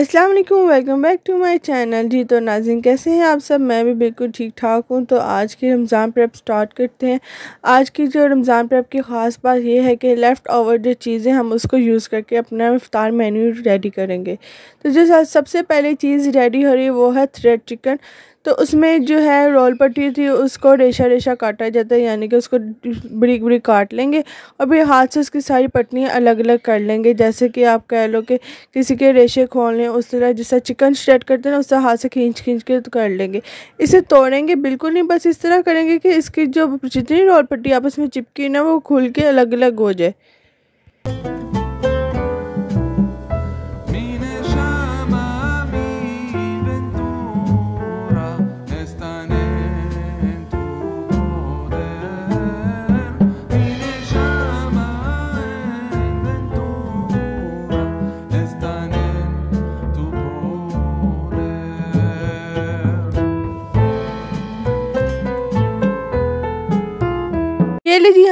अस्सलाम वालेकुम welcome back to my channel जी तो नाजिन कैसे हैं आप सब मैं भी बिल्कुल ठीक ठाक हूँ तो आज की रमज़ान प्रेप स्टार्ट करते हैं आज की जो रमज़ान प्रेप की ख़ास बात यह है कि लेफ़्ट ओवर जो चीज़ें हम उसको यूज़ करके अपना इफ्तार मेन्यू रेडी करेंगे तो जो सबसे पहले चीज़ रेडी हो रही है वो है थ्रेड चिकन तो उसमें जो है रोल पट्टी थी उसको रेशा रेशा काटा जाता है यानी कि उसको बड़ी बड़ी काट लेंगे और फिर हाथ से उसकी सारी पट्टियाँ अलग अलग कर लेंगे जैसे कि आप कह लो कि किसी के रेशे खोल लें उस तरह जिस चिकन स्ट्रेट करते हैं ना उस तरह हाथ से खींच खींच के तो कर लेंगे इसे तोड़ेंगे बिल्कुल नहीं बस इस तरह करेंगे कि इसकी जो जितनी रोल पट्टी आपस में चिपकी ना वो खुल के अलग अलग हो जाए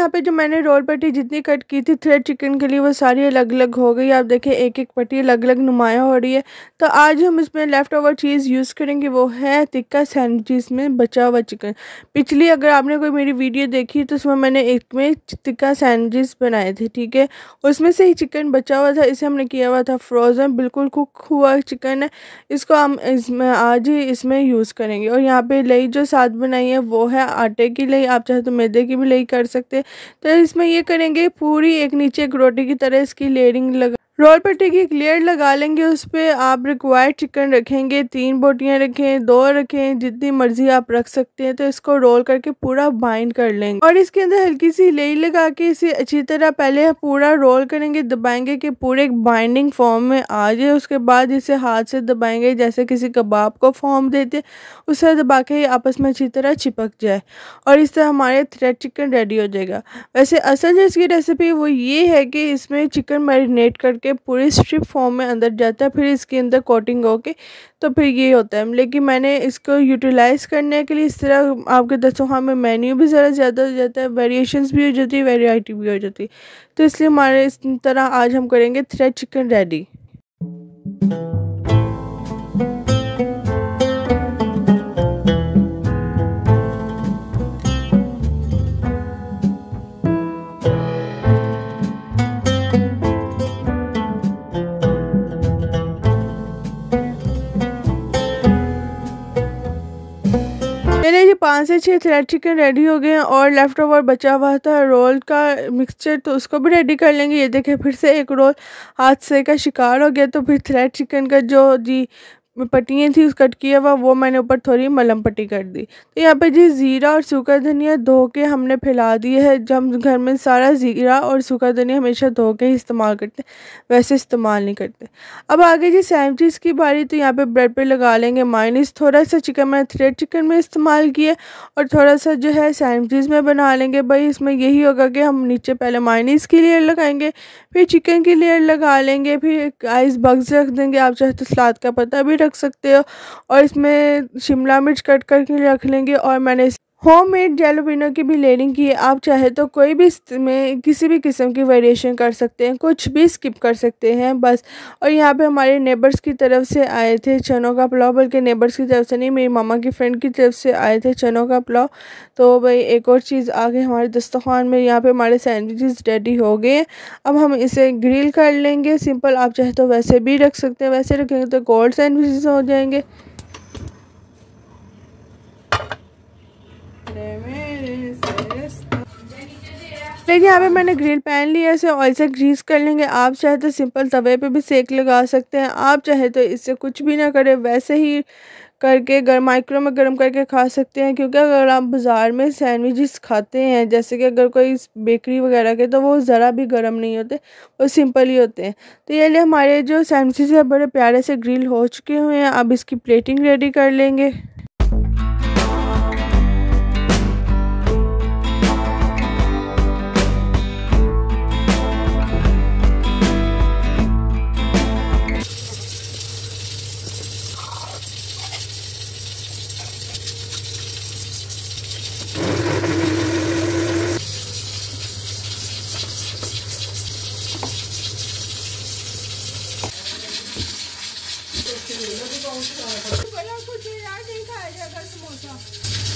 यहाँ पे जो मैंने रोल पट्टी जितनी कट की थी थ्रेड चिकन के लिए वो सारी अलग अलग हो गई आप देखें एक एक पट्टी अलग अलग नुमाया हो रही है तो आज हम इसमें लेफ़्ट ओवर चीज़ यूज़ करेंगे वो है तिक्का सैंडविच इसमें बचा हुआ चिकन पिछली अगर आपने कोई मेरी वीडियो देखी तो उसमें मैंने एक में तिक्का सैंडविच बनाए थे ठीक है उसमें से ही चिकन बचा हुआ था इसे हमने किया हुआ था फ्रोज़न बिल्कुल कुक हुआ चिकन है इसको हम इसमें आज ही इसमें यूज़ करेंगे और यहाँ पर लई जो साथ बनाई है वो है आटे की लई आप चाहे तो मैदे की भी लई कर सकते हैं तो इसमें ये करेंगे पूरी एक नीचे एक रोटी की तरह इसकी लेयरिंग लगा रोल पट्टी की एक लेयर लगा लेंगे उस पर आप रिक्वायर्ड चिकन रखेंगे तीन बोटियाँ रखें दो रखें जितनी मर्जी आप रख सकते हैं तो इसको रोल करके पूरा बाइंड कर लेंगे और इसके अंदर हल्की सी लेई लगा के इसे अच्छी तरह पहले पूरा रोल करेंगे दबाएंगे कि पूरे एक बाइंडिंग फॉर्म में आ जाए उसके बाद इसे हाथ से दबाएंगे जैसे किसी कबाब को फॉर्म देते उसे दबा के आपस में अच्छी तरह चिपक जाए और इस तरह हमारे थ्रेड चिकन रेडी हो जाएगा वैसे असल जो इसकी रेसिपी वो ये है कि इसमें चिकन मैरिनेट करके होके पूरी स्ट्रिप फॉर्म में अंदर जाता है फिर इसके अंदर कोटिंग होके तो फिर ये होता है लेकिन मैंने इसको यूटिलाइज़ करने के लिए इस तरह आपके हाँ में मेन्यू भी ज़रा ज़्यादा हो जाता है वेरिएशन भी हो जाती है वेराइटी भी हो जाती है तो इसलिए हमारे इस तरह आज हम करेंगे थ्रेड चिकन रेडी मेरे ये पाँच से छः थ्रेड चिकन रेडी हो गए हैं और लेफ़्ट ओवर बचा हुआ था रोल का मिक्सचर तो उसको भी रेडी कर लेंगे ये देखें फिर से एक रोल हादसे का शिकार हो गया तो फिर थ्रेड चिकन का जो जी पट्टियाँ थी कट किया हुआ वो मैंने ऊपर थोड़ी मलम पट्टी कर दी तो यहाँ पे जी ज़ीरा और सूखा धनिया धो के हमने फैला दिए है जब हम घर में सारा ज़ीरा और सूखा धनिया हमेशा धो के ही इस्तेमाल करते वैसे इस्तेमाल नहीं करते अब आगे जी सैंडविच की बारी तो यहाँ पे ब्रेड पे लगा लेंगे माइनस थोड़ा सा चिकन मैंने थ्रेड चिकन में इस्तेमाल किया और थोड़ा सा जो है सैंडविच में बना लेंगे भाई इसमें यही होगा कि हम नीचे पहले माइनस की लेयर लगाएंगे फिर चिकन की लेयर लगा लेंगे फिर आइस बग्स रख देंगे आप चाहे तो सलाद का पता भी रख सकते हो और इसमें शिमला मिर्च कट करके रख लेंगे और मैंने होम मेड जेलोपिनो की भी लेयरिंग की आप चाहे तो कोई भी में किसी भी किस्म की वेरिएशन कर सकते हैं कुछ भी स्किप कर सकते हैं बस और यहाँ पे हमारे नेबर्स की तरफ से आए थे चनों का पुलाव बल्कि नेबर्स की तरफ से नहीं मेरी मामा की फ्रेंड की तरफ से आए थे चनों का पुलाव तो भाई एक और चीज़ आ गई हमारे दस्तखान में यहाँ पर हमारे सैंडविचेज रेडी हो गए अब हम इसे ग्रिल कर लेंगे सिंपल आप चाहे तो वैसे भी रख सकते हैं वैसे रखेंगे तो गोल्ड सैंडविचेस हो जाएंगे लेकिन यहाँ पे मैंने ग्रिल पैन लिया इसे ऑयल से ग्रीस कर लेंगे आप चाहे तो सिंपल तवे पे भी सेक लगा सकते हैं आप चाहे तो इससे कुछ भी ना करें वैसे ही करके गर्म माइक्रो में गर्म करके खा सकते हैं क्योंकि अगर आप बाज़ार में सैंडविचेस खाते हैं जैसे कि अगर कोई बेकरी वगैरह के तो वो ज़रा भी गर्म नहीं होते वो सिंपल ही होते हैं तो ये लिए हमारे जो सैंडविचेस है बड़े प्यारे से ग्रिल हो चुके हुए हैं अब इसकी प्लेटिंग रेडी कर लेंगे 我叫。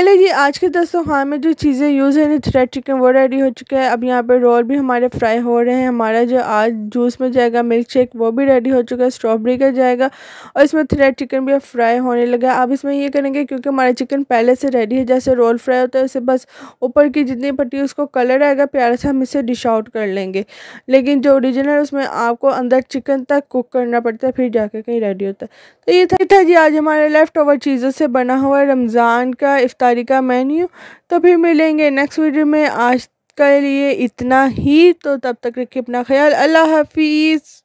पहले जी आज के हाँ में जो चीज़ें यूज़ हैं थ्रेड चिकन वो रेडी हो चुका है अब यहाँ पे रोल भी हमारे फ्राई हो रहे हैं हमारा जो आज जूस में जाएगा मिल्क शेक वो भी रेडी हो चुका है स्ट्रॉबेरी का जाएगा और इसमें थ्रेड चिकन भी अब फ्राई होने लगा अब इसमें ये करेंगे क्योंकि हमारा चिकन पहले से रेडी है जैसे रोल फ्राई होता है उसे बस ऊपर की जितनी पट्टी उसको कलर आएगा प्यार से हम इसे डिश आउट कर लेंगे लेकिन जो ओरिजिनल उसमें आपको अंदर चिकन तक कुक करना पड़ता है फिर जाके कहीं रेडी होता है तो ये था जी आज हमारे लेफ़्ट ओवर चीज़ों से बना हुआ रमज़ान का इफ्तार साड़ी का मेन्यू तभी मिलेंगे नेक्स्ट वीडियो में आज के लिए इतना ही तो तब तक रखिए अपना ख्याल अल्लाह हाफिज़